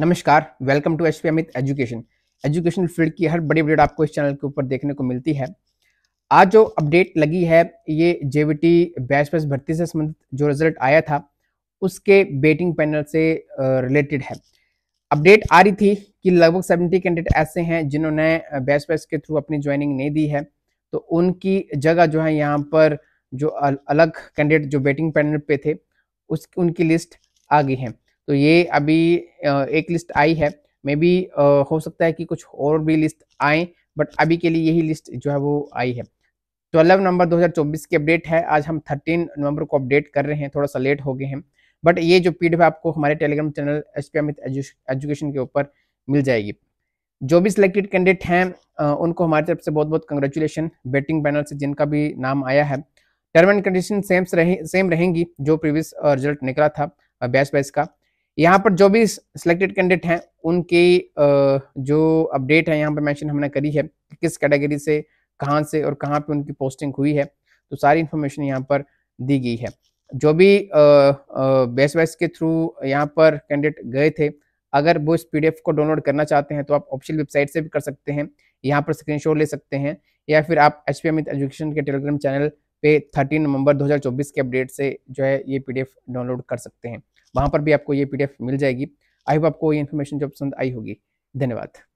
नमस्कार welcome to H Amit education education field की हर बड़ी अपडेट आपको इस चैनल के ऊपर देखने को मिलती है आज जो अपडेट लगी है ये J B T batch wise भर्ती से संबंधित जो रिजल्ट आया था उसके बेटिंग पैनल से रिलेटेड है अपडेट आ रही थी कि लगभग सेवेंटी कैंडिडेट ऐसे हैं जिन्होंने बैच बैस के थ्रू अपनी ज्वाइनिंग नहीं दी है तो उनकी जगह जो है यहाँ पर जो अलग कैंडिडेट जो बेटिंग पैनल पे थे उस उनकी लिस्ट आ गई है तो ये अभी एक लिस्ट आई है मे बी हो सकता है कि कुछ और भी लिस्ट आए बट अभी के लिए यही लिस्ट जो है वो आई है 12 नवंबर 2024 की अपडेट है आज हम 13 नवंबर को अपडेट कर रहे हैं थोड़ा सा लेट हो गए हैं बट ये जो पीडीएफ आपको हमारे Telegram channel H P Amit education के ऊपर मिल जाएगी जो भी सिलेक्टेड कैंडिडेट हैं उनको हमारी तरफ से बहुत बहुत कंग्रेचुलेशन बेटिंग पैनल से जिनका भी नाम आया है टर्म एंड कंडीशन सेम्स रहे, सेम रहेंगी जो प्रीवियस रिजल्ट निकला था बैच बैच का यहाँ पर जो भी सिलेक्टेड कैंडिडेट हैं उनकी जो अपडेट है यहाँ पर मेंशन हमने करी है कि किस कैटेगरी से कहाँ से और कहाँ पे उनकी पोस्टिंग हुई है तो सारी इन्फॉर्मेशन यहाँ पर दी गई है जो भी बेस वाइस के थ्रू यहाँ पर कैंडिडेट गए थे अगर वो इस पी को डाउनलोड करना चाहते हैं तो आप ऑफिशियल वेबसाइट से भी कर सकते हैं यहाँ पर स्क्रीन ले सकते हैं या फिर आप एच पी एजुकेशन के टेलीग्राम चैनल पे थर्टीन नवंबर 2024 के अपडेट से जो है ये पीडीएफ डाउनलोड कर सकते हैं वहाँ पर भी आपको ये पीडीएफ मिल जाएगी आई होप आपको ये इन्फॉर्मेशन जो पसंद आई होगी धन्यवाद